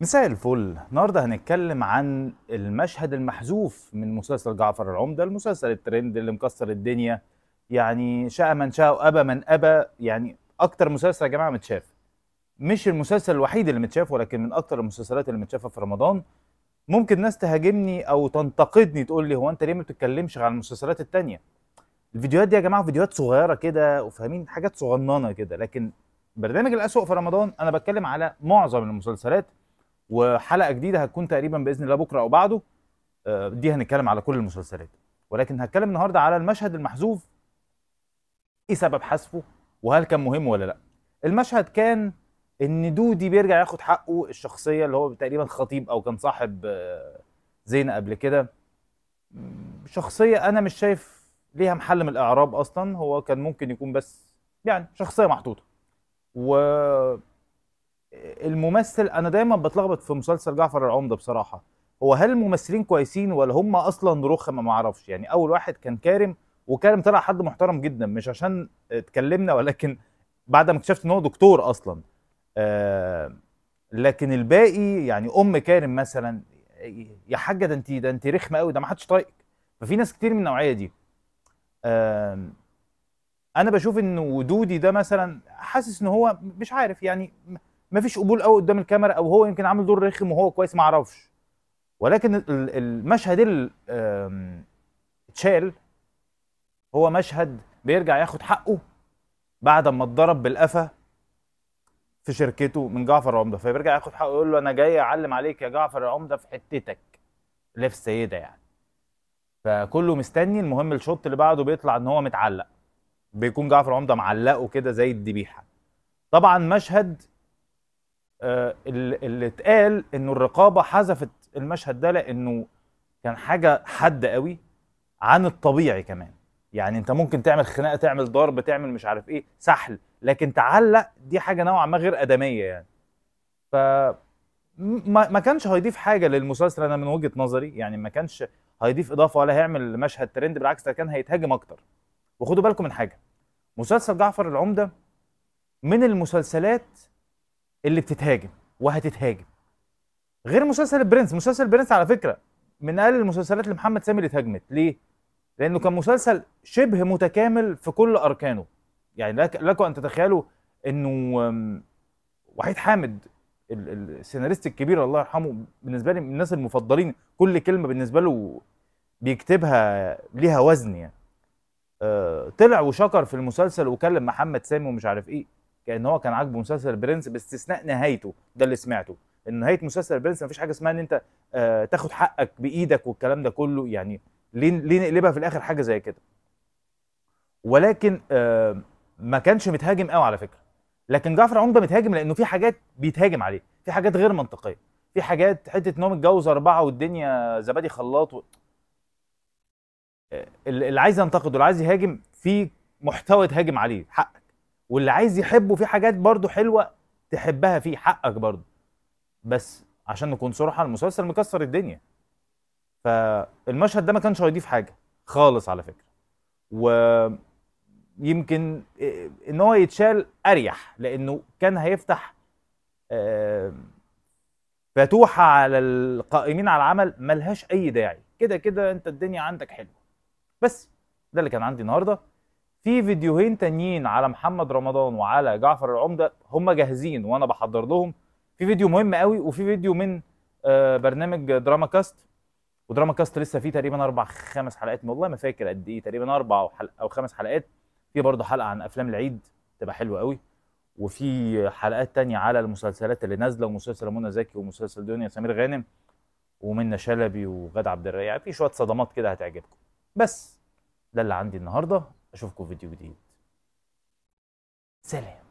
مساء الفل النهارده هنتكلم عن المشهد المحذوف من مسلسل جعفر العمدة المسلسل الترند اللي مكسر الدنيا يعني شاء من شاء وابى من ابى يعني اكتر مسلسل يا جماعه متشاف مش المسلسل الوحيد اللي متشاف ولكن من اكتر المسلسلات اللي متشافه في رمضان ممكن ناس تهاجمني او تنتقدني تقول لي هو انت ليه ما بتتكلمش عن المسلسلات التانية الفيديوهات دي يا جماعه فيديوهات صغيره كده وفاهمين حاجات صغننه كده لكن برنامج الاسوء في رمضان انا بتكلم على معظم المسلسلات وحلقه جديده هتكون تقريبا باذن الله بكره او بعده آه، دي هنتكلم على كل المسلسلات ولكن هتكلم النهارده على المشهد المحذوف ايه سبب حذفه وهل كان مهم ولا لا المشهد كان ان دودي بيرجع ياخد حقه الشخصيه اللي هو تقريبا خطيب او كان صاحب آه، زينه قبل كده شخصيه انا مش شايف ليها محل من الاعراب اصلا هو كان ممكن يكون بس يعني شخصيه محطوطه و الممثل انا دايما بتلخبط في مسلسل جعفر العمده بصراحه هو هل الممثلين كويسين ولا هم اصلا رخم ما اعرفش يعني اول واحد كان كارم وكارم طلع حد محترم جدا مش عشان اتكلمنا ولكن بعد ما اكتشفت ان هو دكتور اصلا آه لكن الباقي يعني ام كارم مثلا يا حاجه ده انت ده انت رخمه قوي ده ما حدش طايقك ففي ناس كتير من النوعيه دي آه انا بشوف ان ودودي ده مثلا حاسس ان هو مش عارف يعني مفيش قبول قوي قدام الكاميرا او هو يمكن عامل دور رخم وهو كويس ما اعرفش ولكن المشهد اللي اتشال هو مشهد بيرجع ياخد حقه بعد ما اتضرب بالقفا في شركته من جعفر العمده فبيرجع ياخد حقه يقول له انا جاي اعلم عليك يا جعفر العمده في حتتك اللي في السيده يعني فكله مستني المهم الشوط اللي بعده بيطلع ان هو متعلق بيكون جعفر العمده معلقه كده زي الدبيحه طبعا مشهد آه، اللي اتقال انه الرقابه حذفت المشهد ده لانه كان حاجه حد قوي عن الطبيعي كمان يعني انت ممكن تعمل خناقه تعمل ضرب تعمل مش عارف ايه سحل لكن تعلق دي حاجه نوعا ما غير ادميه يعني ف ما كانش هيضيف حاجه للمسلسل انا من وجهه نظري يعني ما كانش هيضيف اضافه ولا هيعمل مشهد ترند بالعكس ده كان هيتهاجم اكتر وخدوا بالكم من حاجه مسلسل جعفر العمده من المسلسلات اللي بتتهاجم وهتتهاجم غير مسلسل البرنس مسلسل البرنس على فكره من اقل المسلسلات اللي محمد سامي اللي اتهاجمت ليه لانه كان مسلسل شبه متكامل في كل اركانه يعني لك لكم ان تتخيلوا انه وحيد حامد السيناريست الكبير الله يرحمه بالنسبه لي من الناس المفضلين كل كلمه بالنسبه له بيكتبها ليها وزن يعني آه، طلع وشكر في المسلسل وكلم محمد سامي ومش عارف ايه كان هو كان عاجبه مسلسل برنس باستثناء نهايته ده اللي سمعته ان نهايه مسلسل برنس مفيش حاجه اسمها ان انت آه تاخد حقك بايدك والكلام ده كله يعني ليه ليه نقلبها في الاخر حاجه زي كده ولكن آه ما كانش متهاجم قوي على فكره لكن جعفر عمده متهاجم لانه في حاجات بيتهاجم عليه في حاجات غير منطقيه في حاجات حته ان هو متجوز اربعه والدنيا زبادي خلاط و... آه، اللي عايز ينتقده اللي عايز يهاجم في محتوى تهاجم عليه حقك واللي عايز يحبه في حاجات برضه حلوه تحبها فيه حقك برضه بس عشان نكون صراحه المسلسل مكسر الدنيا فالمشهد ده ما كانش هيضيف حاجه خالص على فكره و يمكن ان هو يتشال اريح لانه كان هيفتح فتوحه على القائمين على العمل ملهاش اي داعي كده كده انت الدنيا عندك حلوه بس ده اللي كان عندي النهارده في فيديوهين تانيين على محمد رمضان وعلى جعفر العمده هم جاهزين وانا بحضر لهم في فيديو مهم قوي وفي فيديو من آه، برنامج دراما كاست ودراما كاست لسه فيه تقريبا اربع خمس حلقات والله ما فاكر قد ايه تقريبا اربع او, حلق أو خمس حلقات في برضه حلقه عن افلام العيد تبقى حلوه قوي وفي حلقات تانية على المسلسلات اللي نازله ومسلسل منى زكي ومسلسل دنيا سمير غانم ومنى شلبي وغاد عبد الرياض في شويه صدمات كده هتعجبكم بس ده اللي عندي النهارده اشوفكم فيديو جديد سلام